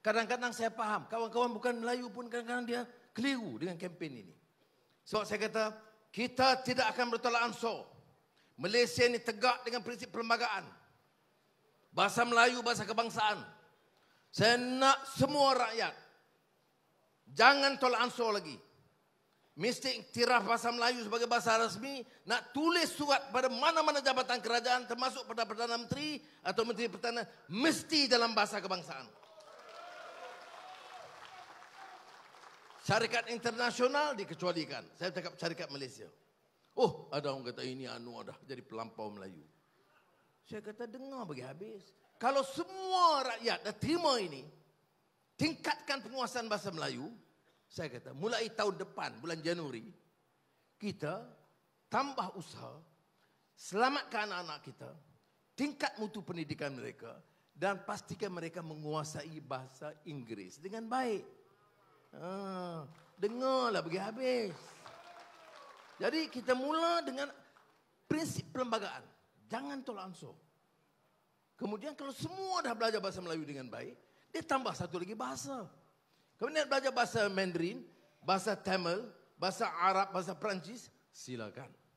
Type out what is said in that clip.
Kadang-kadang saya faham, kawan-kawan bukan Melayu pun kadang-kadang dia keliru dengan kempen ini. Sebab saya kata, kita tidak akan bertolak ansur. Malaysia ini tegak dengan prinsip perlembagaan. Bahasa Melayu, bahasa kebangsaan. Saya nak semua rakyat. Jangan tolak ansur lagi. Mesti tiraf bahasa Melayu sebagai bahasa rasmi. Nak tulis surat pada mana-mana jabatan kerajaan termasuk pada Perdana Menteri atau Menteri pertanian Mesti dalam bahasa kebangsaan. syarikat internasional dikecualikan. Saya cakap syarikat Malaysia. Oh, ada orang kata ini anu dah jadi pelampau Melayu. Saya kata dengar bagi habis. Kalau semua rakyat dah terima ini, tingkatkan penguasaan bahasa Melayu, saya kata mulai tahun depan bulan Januari kita tambah usaha selamatkan anak kita, tingkat mutu pendidikan mereka dan pastikan mereka menguasai bahasa Inggeris dengan baik. Ha, dengarlah pergi habis. Jadi kita mula dengan prinsip perlembagaan. Jangan tolak ansur. Kemudian kalau semua dah belajar bahasa Melayu dengan baik, dia tambah satu lagi bahasa. Kemudian belajar bahasa Mandarin, bahasa Tamil, bahasa Arab, bahasa Perancis, silakan.